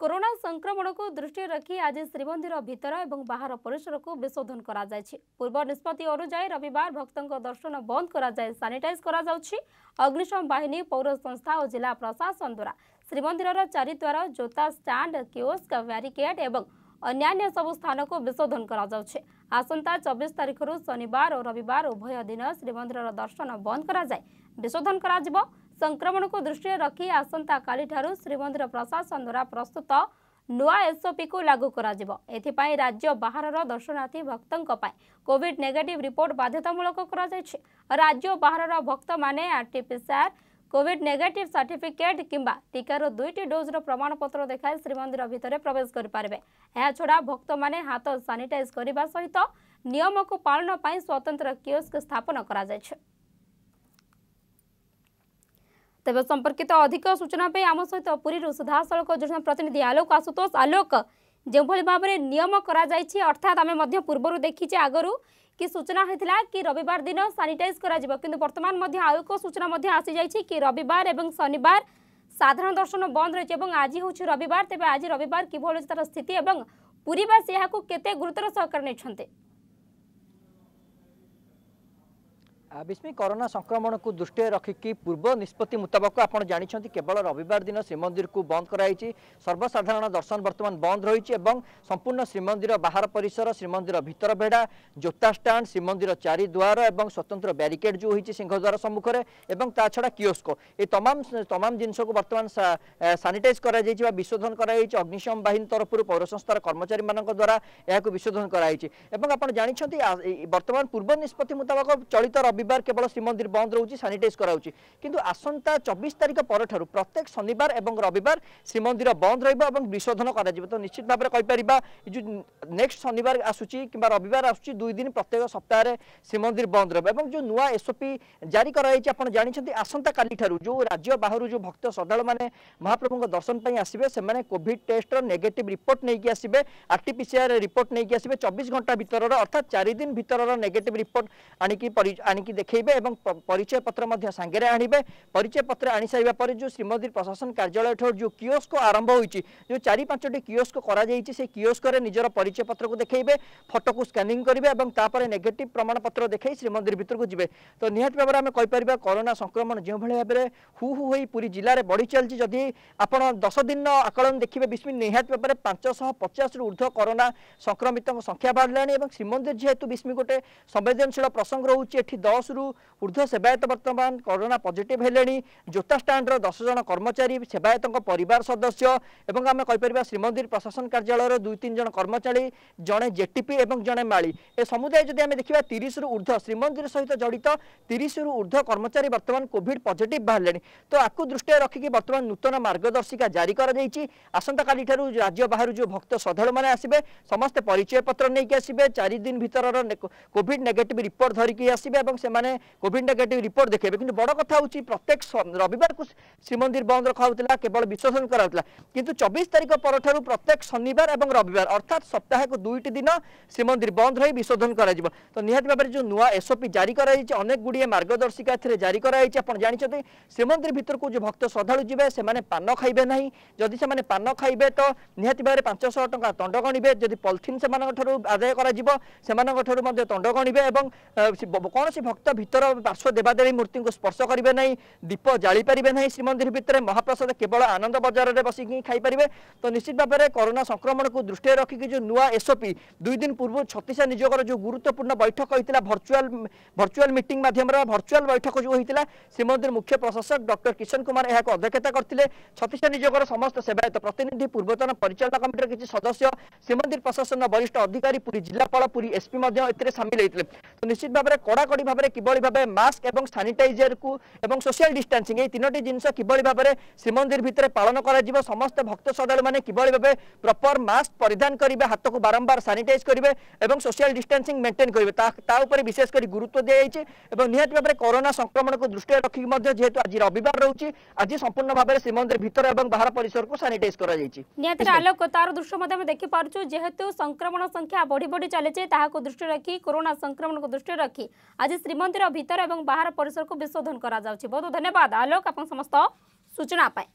corona ସଂକ୍ରମଣକୁ ଦୃଷ୍ଟିରେ ରଖି ଆଜି ଶ୍ରୀମନ୍ଦିର ଭିତର ଏବଂ ବାହାର ପରିସରକୁ ବିଶୋଧନ କରାଯାଇଛି ପୂର୍ବ ନିଷ୍ପତ୍ତି ଅନୁଯାୟୀ ରବିବାର ଭକ୍ତଙ୍କ ଦର୍ଶନ ବନ୍ଦ କରାଯାଇ ସାନିଟାଇଜ୍ କରାଯାଉଛି ଅଗ୍ନିଶମ ବାହିନୀ ପୌର ସଂସ୍ଥା ଓ ଜିଲ୍ଲା ପ୍ରଶାସନ ଦ୍ୱାରା ଶ୍ରୀମନ୍ଦିରର ଚାରିଦ୍ୱାର ଜୋତା ଷ୍ଟାଣ୍ଡ କିଓସ୍କ ବ୍ୟାରିକେଡ୍ ଏବଂ ଅନ୍ୟାନ୍ୟ ସବୁ ସ୍ଥାନକୁ ବିଶୋଧନ କରାଯାଉଛି ଆସନ୍ତା ଚବିଶ ତାରିଖରୁ ଶନିବାର ଓ ରବିବାର ଉଭୟ ଦିନ ଶ୍ରୀମନ୍ଦିରର ଦର୍ଶନ ବନ୍ଦ କରାଯାଏ ବିଶୋଧନ କରାଯିବ ସଂକ୍ରମଣକୁ ଦୃଷ୍ଟିରେ ରଖି ଆସନ୍ତାକାଲିଠାରୁ ଶ୍ରୀମନ୍ଦିର ପ୍ରଶାସନ ଦ୍ୱାରା ପ୍ରସ୍ତୁତ ନୂଆ ଏସ୍ଓପିକୁ ଲାଗୁ କରାଯିବ ଏଥିପାଇଁ ରାଜ୍ୟ ବାହାରର ଦର୍ଶନାର୍ଥୀ ଭକ୍ତଙ୍କ ପାଇଁ କୋଭିଡ୍ ନେଗେଟିଭ୍ ରିପୋର୍ଟ ବାଧ୍ୟତାମୂଳକ କରାଯାଇଛି ରାଜ୍ୟ ବାହାରର ଭକ୍ତମାନେ ଆର୍ଟିପିସିଆର୍ କୋଭିଡ୍ ନେଗେଟିଭ୍ ସାର୍ଟିଫିକେଟ୍ କିମ୍ବା ଟିକାର ଦୁଇଟି ଡୋଜ୍ର ପ୍ରମାଣପତ୍ର ଦେଖାଇ ଶ୍ରୀମନ୍ଦିର ଭିତରେ ପ୍ରବେଶ କରିପାରିବେ ଏହାଛଡ଼ା ଭକ୍ତମାନେ ହାତ ସାନିଟାଇଜ୍ କରିବା ସହିତ ନିୟମକୁ ପାଳନ ପାଇଁ ସ୍ୱତନ୍ତ୍ର କିଓସ୍କ ସ୍ଥାପନ କରାଯାଇଛି ତେବେ ସମ୍ପର୍କିତ ଅଧିକ ସୂଚନା ପାଇଁ ଆମ ସହିତ ପୁରୀରୁ ସିଧାସଳଖ ଯୋଜନା ପ୍ରତିନିଧି ଆଲୋକ ଆଶୁତୋଷ ଆଲୋକ ଯେଉଁଭଳି ଭାବରେ ନିୟମ କରାଯାଇଛି ଅର୍ଥାତ୍ ଆମେ ମଧ୍ୟ ପୂର୍ବରୁ ଦେଖିଛେ ଆଗରୁ କି ସୂଚନା ହୋଇଥିଲା କି ରବିବାର ଦିନ ସାନିଟାଇଜ୍ କରାଯିବ କିନ୍ତୁ ବର୍ତ୍ତମାନ ମଧ୍ୟ ଆଉ ଏକ ସୂଚନା ମଧ୍ୟ ଆସିଯାଇଛି କି ରବିବାର ଏବଂ ଶନିବାର ସାଧାରଣ ଦର୍ଶନ ବନ୍ଦ ରହିଛି ଏବଂ ଆଜି ହେଉଛି ରବିବାର ତେବେ ଆଜି ରବିବାର କିଭଳି ତାର ସ୍ଥିତି ଏବଂ ପୁରୀବାସୀ ଏହାକୁ କେତେ ଗୁରୁତ୍ୱର ସହକାର ନେଇଛନ୍ତି ବିସ୍ମୀ କରୋନା ସଂକ୍ରମଣକୁ ଦୃଷ୍ଟିରେ ରଖିକି ପୂର୍ବ ନିଷ୍ପତ୍ତି ମୁତାବକ ଆପଣ ଜାଣିଛନ୍ତି କେବଳ ରବିବାର ଦିନ ଶ୍ରୀମନ୍ଦିରକୁ ବନ୍ଦ କରାଯାଇଛି ସର୍ବସାଧାରଣ ଦର୍ଶନ ବର୍ତ୍ତମାନ ବନ୍ଦ ରହିଛି ଏବଂ ସମ୍ପୂର୍ଣ୍ଣ ଶ୍ରୀମନ୍ଦିର ବାହାର ପରିସର ଶ୍ରୀମନ୍ଦିର ଭିତର ବେଢ଼ା ଜୋତା ଷ୍ଟାଣ୍ଡ ଶ୍ରୀମନ୍ଦିର ଚାରିଦ୍ୱାର ଏବଂ ସ୍ୱତନ୍ତ୍ର ବ୍ୟାରିକେଡ୍ ଯେଉଁ ହୋଇଛି ସିଂହଦ୍ୱାର ସମ୍ମୁଖରେ ଏବଂ ତା ଛଡ଼ା କିଓସ୍କୋ ଏ ତମାମ ତମାମ ଜିନିଷକୁ ବର୍ତ୍ତମାନ ସାନିଟାଇଜ୍ କରାଯାଇଛି ବା ବିଶୋଧନ କରାଯାଇଛି ଅଗ୍ନିଶମ ବାହିନୀ ତରଫରୁ ପୌର ସଂସ୍ଥାର କର୍ମଚାରୀମାନଙ୍କ ଦ୍ୱାରା ଏହାକୁ ବିଶୋଧନ କରାଯାଇଛି ଏବଂ ଆପଣ ଜାଣିଛନ୍ତି ବର୍ତ୍ତମାନ ପୂର୍ବ ନିଷ୍ପତ୍ତି ମୁତାବକ ଚଳିତ ରବିବାର শনিবার কেবল শ্রীমন্দির বন্ধ রয়েছে স্যানিটাইজ করা হচ্ছে কিন্তু আসন্তা চব্বিশ তারিখ পরঠার প্রত্যেক শনিবার এবং রবিবার শ্রীমন্দির বন্ধ রহব এবং বিশোধন করা তো নিশ্চিত ভাবে কইপারা এই যে নেক্সট শনিবার আসুচি কিংবা রবিবার আসুচি দুই দিন প্রত্যেক সপ্তাহে শ্রীমন্দির বন্ধ রহব এবং যে নূয়া এসওপি জারি করা হয়েছে আপনার জাঁচান আসন্তকালি ঠার যে রাজ্য বাহু যে ভক্ত শ্রদ্ধাড়ু মানে মহাপ্রভুঙ্ দর্শন পাই আসবে সে কোভিড টেস্টর নেগেটিভ রিপোর্ট নেই আসবে আরটিপিসিআর রিপোর্ট নেই আসবে চব্বিশ ঘন্টা ভিতর অর্থাৎ চারিদিন ভিতর নেগেটিভ রিপোর্ট আনিকি আনিকি ଆଣିକି ଦେଖେଇବେ ଏବଂ ପରିଚୟ ପତ୍ର ମଧ୍ୟ ସାଙ୍ଗରେ ଆଣିବେ ପରିଚୟ ପତ୍ର ଆଣିସାରିବା ପରେ ଯେଉଁ ଶ୍ରୀମନ୍ଦିର ପ୍ରଶାସନ କାର୍ଯ୍ୟାଳୟଠାରୁ ଯେଉଁ କିଓସ୍କ ଆରମ୍ଭ ହୋଇଛି ଯେଉଁ ଚାରି ପାଞ୍ଚଟି କିଓସ୍କ କରାଯାଇଛି ସେ କିଓସ୍କରେ ନିଜର ପରିଚୟ ପତ୍ରକୁ ଦେଖେଇବେ ଫଟୋକୁ ସ୍କାନିଂ କରିବେ ଏବଂ ତାପରେ ନେଗେଟିଭ ପ୍ରମାଣପତ୍ର ଦେଖାଇ ଶ୍ରୀମନ୍ଦିର ଭିତରକୁ ଯିବେ ତ ନିହାତି ଭାବରେ ଆମେ କହିପାରିବା କରୋନା ସଂକ୍ରମଣ ଯେଉଁଭଳି ଭାବରେ ହୁ ହୁ ହୋଇ ପୁରୀ ଜିଲ୍ଲାରେ ବଢ଼ି ଚାଲିଛି ଯଦି ଆପଣ ଦଶ ଦିନ ଆକଳନ ଦେଖିବେ ବିସ୍ମିନ ନିହାତି ଭାବରେ ପାଞ୍ଚଶହ ପଚାଶରୁ ଉର୍ଦ୍ଧ୍ୱ କରୋନା ସଂକ୍ରମିତଙ୍କ ସଂଖ୍ୟା ବାଢ଼ିଲାଣି ଏବଂ ଶ୍ରୀମନ୍ଦିର ଯେହେତୁ ବିସ୍ମି ଗୋଟେ ସମ୍ବେଦନଶୀଳ ପ୍ରସଙ୍ଗ ରହୁଛି ଏଠି ଦଳ ଦଶରୁ ଉର୍ଦ୍ଧ୍ୱ ସେବାୟତ ବର୍ତ୍ତମାନ କରୋନା ପଜିଟିଭ୍ ହେଲେଣି ଜୋତା ଷ୍ଟାଣ୍ଡର ଦଶ ଜଣ କର୍ମଚାରୀ ସେବାୟତଙ୍କ ପରିବାର ସଦସ୍ୟ ଏବଂ ଆମେ କହିପାରିବା ଶ୍ରୀମନ୍ଦିର ପ୍ରଶାସନ କାର୍ଯ୍ୟାଳୟର ଦୁଇ ତିନି ଜଣ କର୍ମଚାରୀ ଜଣେ ଜେଟିପି ଏବଂ ଜଣେ ମାଳି ଏ ସମୁଦାୟ ଯଦି ଆମେ ଦେଖିବା ତିରିଶରୁ ଉର୍ଦ୍ଧ୍ୱ ଶ୍ରୀମନ୍ଦିର ସହିତ ଜଡ଼ିତ ତିରିଶରୁ ଉର୍ଦ୍ଧ୍ୱ କର୍ମଚାରୀ ବର୍ତ୍ତମାନ କୋଭିଡ୍ ପଜିଟିଭ୍ ବାହାରିଲେଣି ତ ଆକୁ ଦୃଷ୍ଟିରେ ରଖିକି ବର୍ତ୍ତମାନ ନୂତନ ମାର୍ଗଦର୍ଶିକା ଜାରି କରାଯାଇଛି ଆସନ୍ତାକାଲିଠାରୁ ରାଜ୍ୟ ବାହାରୁ ଯେଉଁ ଭକ୍ତ ଶ୍ରଦ୍ଧାଳୁମାନେ ଆସିବେ ସମସ୍ତେ ପରିଚୟ ପତ୍ର ନେଇକି ଆସିବେ ଚାରି ଦିନ ଭିତରର କୋଭିଡ୍ ନେଗେଟିଭ୍ ରିପୋର୍ଟ ଧରିକି ଆସିବେ ଏବଂ ସେମାନେ କୋଭିଡ ନେଗେଟିଭ ରିପୋର୍ଟ ଦେଖେଇବେ କିନ୍ତୁ ବଡ଼ କଥା ହେଉଛି ପ୍ରତ୍ୟେକ ରବିବାରକୁ ଶ୍ରୀମନ୍ଦିର ବନ୍ଦ ରଖାହେଉଥିଲା କେବଳ ବିଶୋଧନ କରାହେଉଥିଲା କିନ୍ତୁ ଚବିଶ ତାରିଖ ପରଠାରୁ ପ୍ରତ୍ୟେକ ଶନିବାର ଏବଂ ରବିବାର ଅର୍ଥାତ୍ ସପ୍ତାହକୁ ଦୁଇଟି ଦିନ ଶ୍ରୀମନ୍ଦିର ବନ୍ଦ ରହି ବିଶୋଧନ କରାଯିବ ତ ନିହାତି ଭାବରେ ଯେଉଁ ନୂଆ ଏସ୍ଓପି ଜାରି କରାଯାଇଛି ଅନେକ ଗୁଡ଼ିଏ ମାର୍ଗଦର୍ଶିକା ଏଥିରେ ଜାରି କରାଯାଇଛି ଆପଣ ଜାଣିଛନ୍ତି ଶ୍ରୀମନ୍ଦିର ଭିତରକୁ ଯେଉଁ ଭକ୍ତ ଶ୍ରଦ୍ଧାଳୁ ଯିବେ ସେମାନେ ପାନ ଖାଇବେ ନାହିଁ ଯଦି ସେମାନେ ପାନ ଖାଇବେ ତ ନିହାତି ଭାବରେ ପାଞ୍ଚଶହ ଟଙ୍କା ଦଣ୍ଡ ଗଣିବେ ଯଦି ପଲିଥିନ୍ ସେମାନଙ୍କଠାରୁ ଆଦାୟ କରାଯିବ ସେମାନଙ୍କଠାରୁ ମଧ୍ୟ ଦଣ୍ଡ ଗଣିବେ ଏବଂ କୌଣସି ଭକ୍ତ ভক্ত ভিতর পার্শ্ব দেবাদেবী মূর্তি স্পর্শ করবে না দীপ জাড়ি পারে না শ্রীমন্দির ভিতরে মহাপ্রসাদ কেবল আনন্দ বজারের বসিকি খাইপারে তো নিশ্চিত ভাবে করোনা সংক্রমণ কু দৃষ্টি রাখি যে নয় এসওপি দুই দিন পূর্ব ছতিশা নিযোগর যে গুরুত্বপূর্ণ বৈঠক হয়েছিল ভর্চুয়াল ভর্চুয়াল মিটিং মাধ্যমে ভর্চুয়াল বৈঠক যে হয়েছিল শ্রীমন্দির মুখ্য প্রশাসক ডক্টর কিষণ কুমার ଏହାକୁ অধ্যক্ষতা করলে ছতিশা ନିଯୋଗର সমস্ত সেবায়ত প্রতিনিধি পূর্বতন পরিচালনা কমিটির কিছু সদস্য শ্রীমন্দির প্রশাসন বরিষ্ঠ অধিকারী পুরী জেলাপাল পুরী এসপি ମଧ୍ୟ ଏଥିରେ ସାମିଲ ହୋଇଥିଲେ ତ ନିଶ୍ଚିତ ଭାବରେ କଡ଼ାକଡ଼ି ଭାବରେ কিভাবে ভাবে মাস্ক এবং স্যানিটাইজার কু এবং সোশিয়াল ডিস্টান্সিং এই তিনটি জিনিস কিভাবে ভাবে শ্রীমন্দির ভিতরে পালন করা যাব সমস্ত ভক্ত শ্রদ্ধালু মানে কিভাবে ভাবে প্রপর মাস্ক পরিধান করবে হাতকু বারম্বার স্যানিটাইজ করবে এবং সোশিয়াল ডিস্টান্সিং মেনটেন করবে তা উপরে বিশেষ করে গুরুত্ব দিয়ে যাই এবং নিহতি ভাবে করোনা সংক্রমণকে দৃষ্টি রাখি যেহেতু আজ রবিবার রয়েছে আজ সম্পূর্ণ ভাবে শ্রীমন্দির ভিতর এবং বাহার পরিসরক স্যানিটাইজ করা যাই নিহতি আলোক তার দৃশ্য মধ্যে আমি দেখি পারছু যেহেতু সংক্রমণ সংখ্যা বড়ি বড়ি চলেছে তাহলে দৃষ্টি রাখি করোনা সংক্রমণকে দৃষ্টি রাখি আজ শ্রী ଶ୍ରୀମନ୍ଦିର ଭିତର ଏବଂ ବାହାର ପରିସରକୁ ବିଶୋଧନ କରାଯାଉଛି ବହୁତ ଧନ୍ୟବାଦ ଆଲୋକ ଆପଣ ସମସ୍ତ ସୂଚନା ପାଇଁ